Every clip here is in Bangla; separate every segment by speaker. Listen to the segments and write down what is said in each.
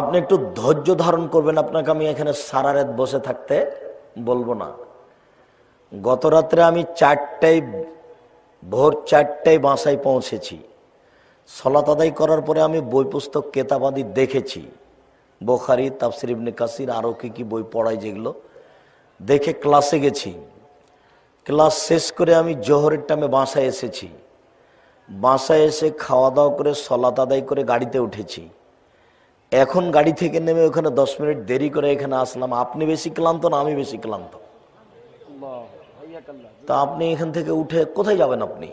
Speaker 1: আপনি একটু ধৈর্য ধারণ করবেন আপনাকে আমি এখানে সারা রাত বসে থাকতে বলবো না গত রাত্রে আমি চারটায় ভোর চারটায় বাসায় পৌঁছেছি সলাত আদায় করার পরে আমি বই পুস্তক কেতাবাদি দেখেছি বোখারি তাফসির ইবনে কাসির আরও কী কী বই পড়াই যেগুলো দেখে ক্লাসে গেছি ক্লাস শেষ করে আমি জোহরের টামে বাসায় এসেছি বাসায় এসে খাওয়া দাওয়া করে সলাত আদায় করে গাড়িতে উঠেছি এখন গাড়ি থেকে নেমে ওখানে দশ মিনিট দেরি করে এখানে আসলাম আপনি বেশি ক্লান্ত না আমি বেশি ক্লান্ত তা আপনি এখান থেকে উঠে কোথায় যাবেন আপনি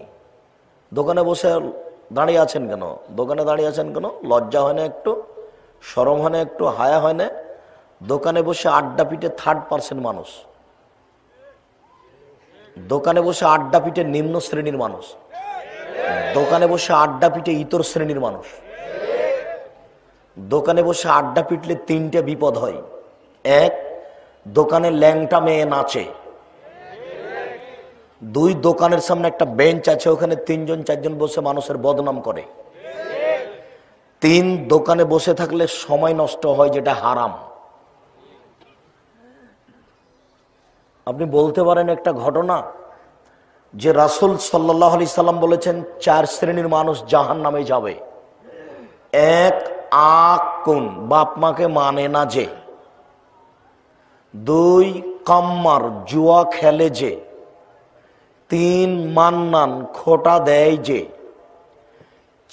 Speaker 1: দোকানে বসে দাঁড়িয়ে আছেন কেন দোকানে দাঁড়িয়ে আছেন কেন লজ্জা হয় না একটু সরম হয় না একটু হায়া হয় না দোকানে বসে আড্ডা পিঠে থার্ড পার্সেন্ট মানুষ দোকানে বসে আড্ডা পিঠে নিম্ন শ্রেণীর মানুষ দোকানে বসে আড্ডা পিঠে ইতর শ্রেণীর মানুষ দোকানে বসে আড্ডা পিটলে তিনটে বিপদ হয় এক দোকানে ল্যাংটা মেয়ে নাচে দুই দোকানের সামনে একটা বেঞ্চ আছে ওখানে তিনজন চারজন বসে মানুষের বদনাম করে তিন দোকানে বসে থাকলে সময় নষ্ট হয় যেটা হারাম আপনি বলতে পারেন একটা ঘটনা যে রাসুল সাল্লাহ আলি সাল্লাম বলেছেন চার শ্রেণীর মানুষ জাহান নামে যাবে এক কোন বাপ মাকে মানে না যে দুই কাম্মার জুয়া খেলে যে তিন মান্নান খোটা দেয় যে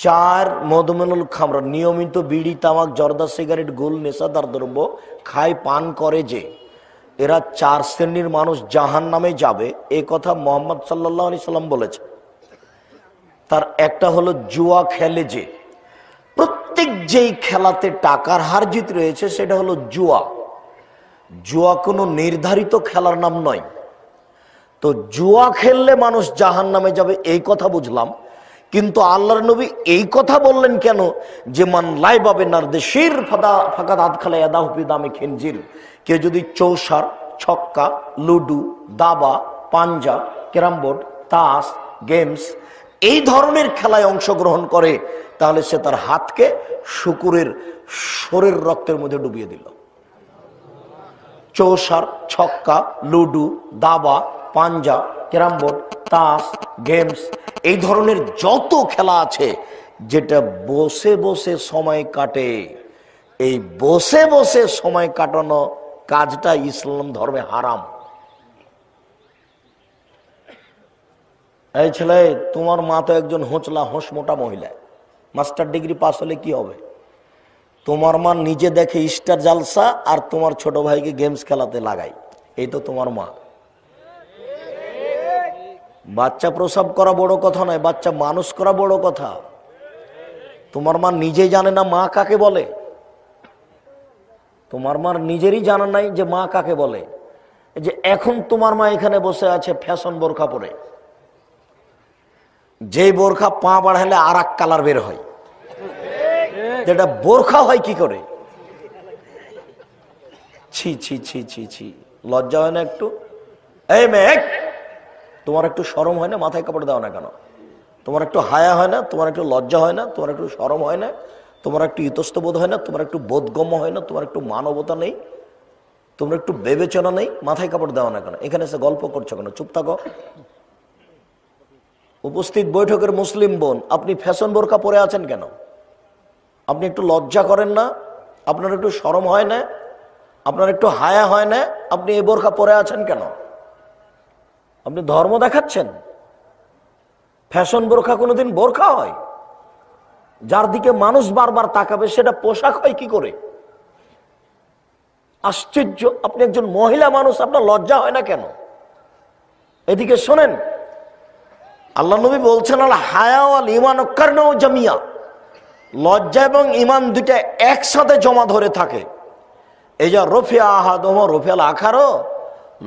Speaker 1: চার মধুমেনুল খামরা নিয়মিত বিড়ি তামাক জর্দা সিগারেট গোল নেশাদার দ্রব্য খায় পান করে যে এরা চার শ্রেণীর মানুষ জাহান নামে যাবে এ কথা মোহাম্মদ সাল্লাহ আলি সাল্লাম বলেছে তার একটা হলো জুয়া খেলে যে প্রত্যেক যেই খেলাতে টাকার হার জিত রয়েছে সেটা হলো জুয়া জুয়া কোনো নির্ধারিত খেলার নাম নয় তো জুয়া খেললে মানুষ জাহান নামে যাবে এই কথা বুঝলাম কিন্তু আল্লাহর নবী এই কথা বললেন কেন যে মান লাই বাবে নারদেশির ফাদা ফাঁকা দাঁত খালে এদাহুপি দামে খেনজির কেউ যদি চৌসার ছক্কা লুডু দাবা পাঞ্জা ক্যারাম বোর্ড তাস গেমস এই ধরনের খেলায় অংশগ্রহণ করে তাহলে সে তার হাতকে শুকুরের শরীর রক্তের মধ্যে ডুবিয়ে দিল চৌসার ছক্কা লুডু দাবা পাঞ্জা ক্যারামবোর্ড তাস গেমস এই ধরনের যত খেলা আছে যেটা বসে বসে সময় কাটে এই বসে বসে সময় কাটানো কাজটা ইসলাম ধর্মে হারাম এই ছেলে তোমার মা তো একজন হোঁচলা হোঁস মোটা মহিলা মাস্টার ডিগ্রি পাস হলে কি হবে তোমার মা নিজে দেখে স্টার জালসা আর তোমার ছোট ভাইকে গেমস খেলাতে লাগাই এই তো তোমার মা বাচ্চা প্রসাব করা বড় কথা নয় বাচ্চা মানুষ করা বড় কথা তোমার মা নিজে জানে না মা কাকে বলে তোমার মার নিজেরই জানা নাই যে মা কাকে বলে যে এখন তোমার মা এখানে বসে আছে ফ্যাশন বোরখা পরে যে বোরখা পা বাড়ালে আর কালার বের হয় যেটা বোরখা হয় কি করে ছি ছি ছি ছি ছি লজ্জা হয় না একটু এই মেঘ তোমার একটু সরম হয় না মাথায় কাপড় দাও না কেন তোমার একটু হায়া হয় না তোমার একটু লজ্জা হয় না তোমার একটু সরম হয় না তোমার একটু ইতস্তবোধ হয় না তোমার একটু বোধগম্য হয় না তোমার একটু মানবতা নেই তোমার একটু বিবেচনা নেই মাথায় কাপড় দেওয়া না কেন এখানে এসে গল্প করছো কেন চুপ থাকো উপস্থিত বৈঠকের মুসলিম বোন আপনি ফ্যাশন বোরকা পরে আছেন কেন আপনি একটু লজ্জা করেন না আপনার একটু সরম হয় না আপনার একটু হায়া হয় না আপনি এ বোরখা পরে আছেন কেন আপনি ধর্ম দেখাচ্ছেন ফ্যাশন বোরখা কোনোদিন বোরখা হয় যার দিকে মানুষ বারবার তাকাবে সেটা পোশাক হয় কি করে আশ্চর্য আপনি একজন মহিলা মানুষ আপনার লজ্জা হয় না কেন এদিকে শোনেন আল্লাহ নবী বলছেন আল হায়া আল ইমান জামিয়া লজ্জা এবং ইমান দুইটা একসাথে জমা ধরে থাকে এই যা রফিয়া আহাদম রফিয়াল আখারও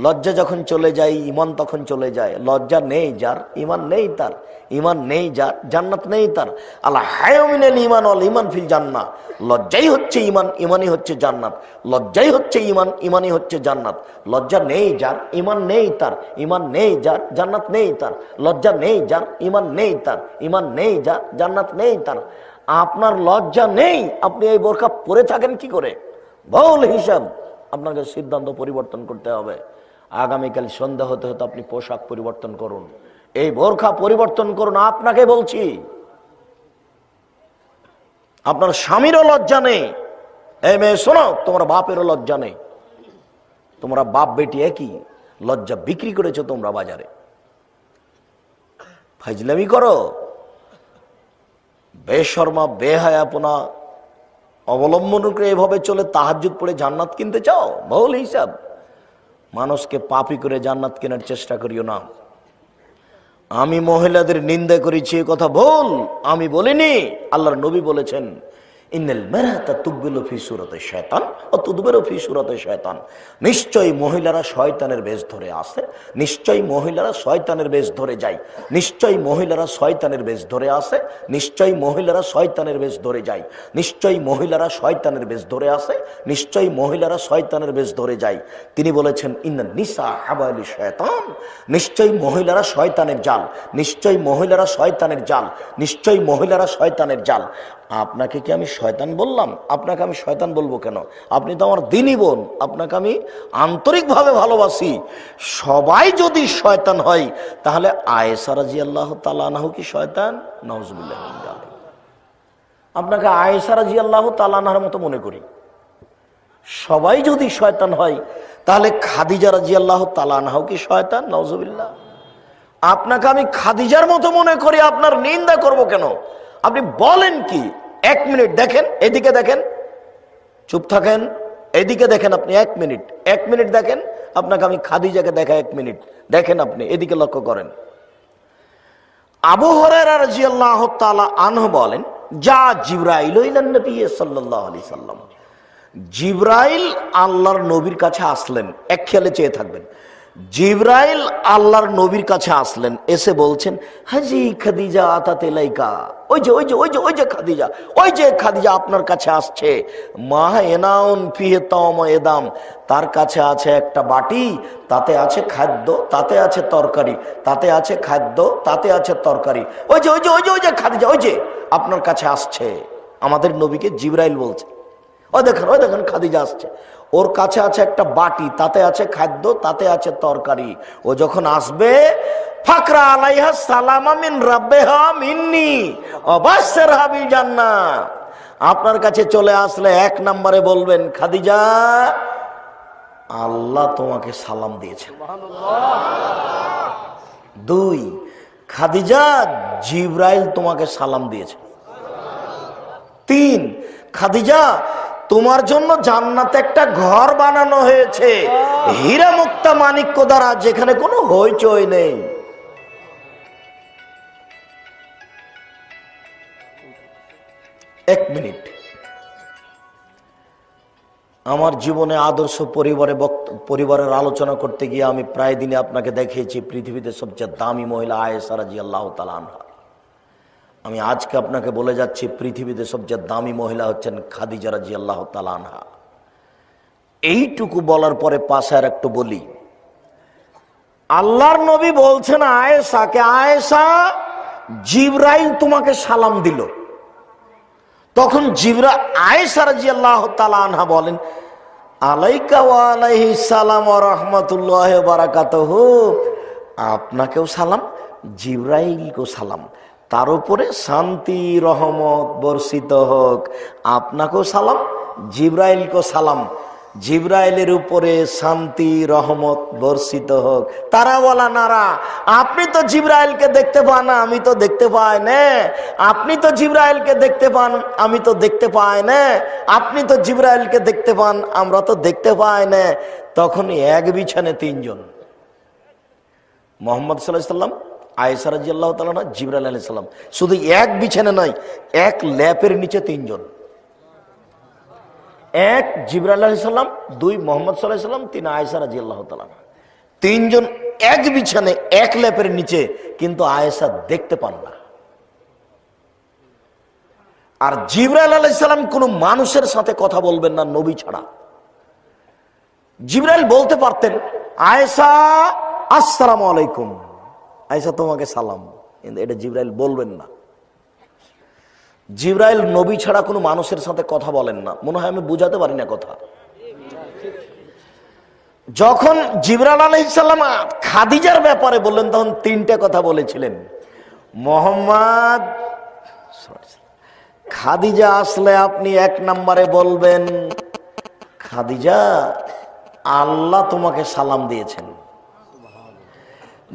Speaker 1: লজ্জা যখন চলে যায় ইমান তখন চলে যায় লজ্জা নেই যার ইমান নেই তার ইমান নেই যার জান্নাত নেই তার আল্লাহ হায়মিনাল ইমান অল ইমান ফিল জান্না লজ্জাই হচ্ছে ইমান ইমানই হচ্ছে জান্নাত লজ্জাই হচ্ছে ইমান ইমানই হচ্ছে জান্নাত লজ্জা নেই যার ইমান নেই তার ইমান নেই যার জান্নাত নেই তার লজ্জা নেই যার ইমান নেই তার ইমান নেই যার জান্নাত নেই তার আপনার লজ্জা নেই আপনি এই বোরখা পরে থাকেন কি করে বল হিসাব আপনাকে সিদ্ধান্ত পরিবর্তন করতে হবে আগামীকাল সন্ধ্যা হতে হতে আপনি পোশাক পরিবর্তন করুন এই বোরখা পরিবর্তন করুন আপনাকে বলছি আপনার স্বামীরও লজ্জা নেই এই মেয়ে শোনো তোমার বাপেরও লজ্জা নেই তোমরা বাপ বেটি একই লজ্জা বিক্রি করেছ তোমরা বাজারে ফাইজলামি করো বেশর্মা বেহায়াপনা অবলম্বন করে এভাবে চলে তাহাজুত পড়ে জান্নাত কিনতে চাও বহুল হিসাব মানুষকে পাপি করে জান্নাত কেনার চেষ্টা করিও না আমি মহিলাদের নিন্দা করেছি কথা ভুল আমি বলিনি আল্লাহর নবী বলেছেন মহিলারা শয়তানের বেশ ধরে আসে মহিলারা শয়তানের বেশ ধরে যায় মহিলারা শয়তানের বেশ ধরে আসে মহিলারা শয়তানের বেশ ধরে যায় মহিলারা শয়তানের বেশ ধরে আসে মহিলারা শয়তানের বেশ ধরে যায় তিনি বলেছেন নিশ্চয় মহিলারা শয়তানের জাল নিশ্চয় মহিলারা শয়তানের জাল নিশ্চয় মহিলারা শয়তানের জাল আপনাকে কি আমি শয়তান বললাম আপনাকে আমি শয়তান বলবো কেন আপনি তো আমার দিনই বোন আপনাকে আমি আন্তরিকভাবে ভালোবাসি সবাই যদি শয়তান হয় তাহলে আয়েসা রাজি আল্লাহ তালাহু কি শয়তান নজবুল্লাহ আপনাকে আয়েসা রাজি আল্লাহ তালানাহার মতো মনে করি সবাই যদি শয়তান হয় তাহলে খাদিজা রাজি আল্লাহ তালানহাও কি শয়তান নজবুল্লাহ আপনাকে আমি খাদিজার মতো মনে করি আপনার নিন্দা করব কেন আপনি বলেন কি এক মিনিট দেখেন এদিকে দেখেন চুপ থাকেন এদিকে দেখেন আপনি এক মিনিট এক মিনিট দেখেন আপনাকে আমি খাদিজাকে দেখা এক মিনিট দেখেন আপনি এদিকে লক্ষ্য করেন আবু হরিয়াল্লাহ আনহ বলেন যা জিব্রাইল জিব্রাইল আল্লাহর নবীর কাছে আসলেন এক খেয়ালে চেয়ে থাকবেন জিব্রাইল আল্লাহর নবীর কাছে আসলেন এসে বলছেন হাজি খাদিজা আতাতে লাইকা ওই যে ওই যে ওই যে ওই যে খাদিজা ওই যে খাদিজা আপনার কাছে আসছে মা এনাউন ফিহে তম এদাম তার কাছে আছে একটা বাটি তাতে আছে খাদ্য তাতে আছে তরকারি তাতে আছে খাদ্য তাতে আছে তরকারি ওই যে ওই যে ওই যে ওই যে খাদিজা ওই যে আপনার কাছে আসছে আমাদের নবীকে জিব্রাইল বলছে ও দেখেন ও দেখেন খাদিজা আসছে ওর কাছে আছে একটা বাটি তাতে আছে খাদ্য তাতে আছে তরকারি ও যখন আসবে ফাকরা আলাইহা সালামা মিন রাব্বেহা মিন্নি অবাসের হাবিল জান্না আপনার কাছে চলে আসলে এক নম্বরে বলবেন খাদিজা আল্লাহ তোমাকে সালাম দিয়েছে দুই খাদিজা জিব্রাইল তোমাকে সালাম দিয়েছে তিন খাদিজা তোমার জন্য জান্নাত একটা ঘর বানানো হয়েছে হীরা মুক্তা মানিক্য দ্বারা যেখানে কোনো হইচই নেই এক মিনিট আমার জীবনে আদর্শ পরিবারে পরিবারের আলোচনা করতে গিয়ে আমি প্রায় দিনে আপনাকে দেখিয়েছি পৃথিবীতে সবচেয়ে দামি মহিলা আয়েসারাজি আল্লাহ তালা আনহা আমি আজকে আপনাকে বলে যাচ্ছি পৃথিবীতে সবচেয়ে দামি মহিলা হচ্ছেন খাদিজা রাজি আল্লাহ তালানহা এইটুকু বলার পরে পাশার আর একটু বলি আল্লাহর নবী বলছেন আয়েসাকে আয়েসা জিব্রাইল তোমাকে সালাম দিল তখন জিবরা আয়েসা রাজি আল্লাহ তালানহা বলেন আলাইকা আলাইহি সালাম রহমতুল্লাহ বারাকাত আপনাকেও সালাম জিব্রাইলকেও সালাম তার উপরে শান্তি রহমত বর্ষিত হোক আপনাকেও সালাম জিব্রাইলকেও সালাম জিব্রাইলের উপরে শান্তি রহমত বর্ষিত হোক তারা বলা নারা আপনি তো জিব্রাইলকে দেখতে পান আমি তো দেখতে পাই না আপনি তো জিব্রাইলকে দেখতে পান আমি তো দেখতে পাই না আপনি তো জিব্রাইলকে দেখতে পান আমরা তো দেখতে পাই না তখনই এক বিছানে তিনজন মোহাম্মদ সাল্লাহ সাল্লাম আয়েসা রাজি আল্লাহ তালা জিবরাল আলি সাল্লাম শুধু এক বিছানে নয় এক ল্যাপের নিচে তিনজন এক জিবরাল আলি দুই মোহাম্মদ সাল্লাহ সাল্লাম তিন আয়েসা রাজি আল্লাহ তালা তিনজন এক বিছানে এক ল্যাপের নিচে কিন্তু আয়েসা দেখতে পান না আর জিবরাল আলাইসাল্লাম কোনো মানুষের সাথে কথা বলবেন না নবী ছাড়া জিবরাইল বলতে পারতেন আয়েসা আসসালাম আলাইকুম আয়সা তোমাকে সালাম কিন্তু এটা জিব্রাইল বলবেন না জিব্রাইল নবী ছাড়া কোনো মানুষের সাথে কথা বলেন না মনে হয় আমি বুঝাতে পারি না কথা যখন জিবরাল আলহিসাল্লাম খাদিজার ব্যাপারে বললেন তখন তিনটে কথা বলেছিলেন মোহাম্মদ খাদিজা আসলে আপনি এক নম্বরে বলবেন খাদিজা আল্লাহ তোমাকে সালাম দিয়েছেন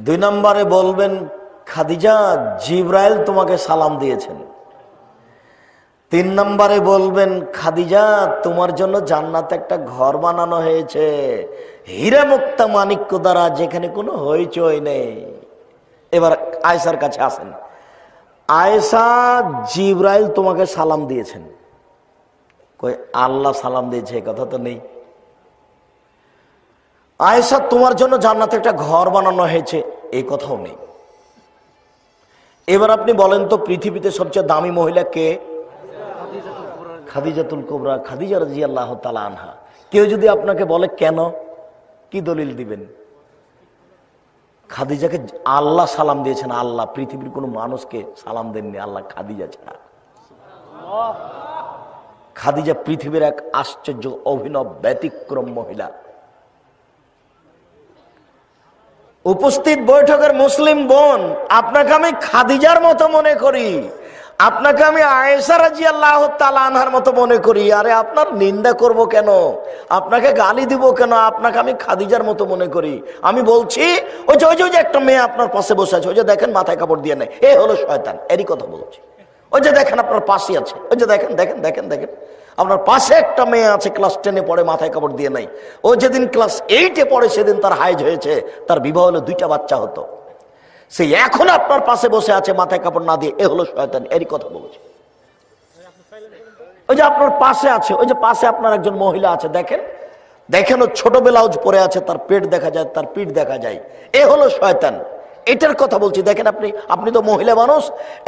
Speaker 1: দুই নম্বরে বলবেন খাদিজা জিব্রাইল তোমাকে সালাম দিয়েছেন তিন নম্বরে বলবেন খাদিজা তোমার জন্য জান্নাতে একটা ঘর বানানো হয়েছে হীরা মুক্তা মানিক্য দ্বারা যেখানে কোনো হইচই নেই এবার আয়সার কাছে আসেন আয়সা জিব্রাইল তোমাকে সালাম দিয়েছেন কই আল্লাহ সালাম দিয়েছে কথা তো নেই আয়েশা তোমার জন্য জান্নাতে একটা ঘর বানানো হয়েছে এই কথাও নেই এবার আপনি বলেন তো পৃথিবীতে সবচেয়ে দামি মহিলা কে খাদিজাতুল কোবরা খাদিজা রাজি আল্লাহ তালা আনহা কেউ যদি আপনাকে বলে কেন কি দলিল দিবেন খাদিজাকে আল্লাহ সালাম দিয়েছেন আল্লাহ পৃথিবীর কোনো মানুষকে সালাম দেননি আল্লাহ খাদিজা ছাড়া খাদিজা পৃথিবীর এক আশ্চর্য অভিনব ব্যতিক্রম মহিলা উপস্থিত বৈঠকের মুসলিম বোন আপনাকে আমি খাদিজার মতো মনে করি আপনাকে আমি আয়েসার রাজি আনহার মতো মনে করি আরে আপনার নিন্দা করব কেন আপনাকে গালি দিব কেন আপনাকে আমি খাদিজার মতো মনে করি আমি বলছি ওই যে ওই যে ওই যে একটা মেয়ে আপনার পাশে বসে আছে ওই যে দেখেন মাথায় কাপড় দিয়ে নেয় এ হলো শয়তান এরই কথা বলছি ওই যে দেখেন আপনার পাশে আছে ওই যে দেখেন দেখেন দেখেন দেখেন আপনার পাশে একটা মেয়ে আছে ক্লাস টেনে পড়ে মাথায় কাপড় দিয়ে নাই ও যেদিন ক্লাস এইটে পড়ে সেদিন তার হাইজ হয়েছে তার বিবাহ হলে দুইটা বাচ্চা হতো সে এখন আপনার পাশে বসে আছে মাথায় কাপড় না দিয়ে এ হলো শয়তান এরই কথা বলছে ওই যে আপনার পাশে আছে ওই যে পাশে আপনার একজন মহিলা আছে দেখেন দেখেন ও ছোট ব্লাউজ পরে আছে তার পেট দেখা যায় তার পিঠ দেখা যায় এ হলো শয়তান এটার কথা বলছি দেখেন আপনি আপনি তো মহিলা মানুষ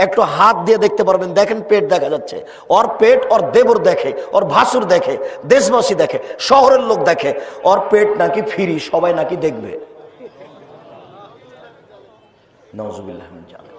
Speaker 1: একটু হাত দিয়ে দেখতে পারবেন দেখেন পেট দেখা যাচ্ছে ওর পেট ওর দেবর দেখে ওর ভাসুর দেখে দেশবাসী দেখে শহরের লোক দেখে ওর পেট নাকি ফিরি সবাই নাকি দেখবে নজবুল্লাহ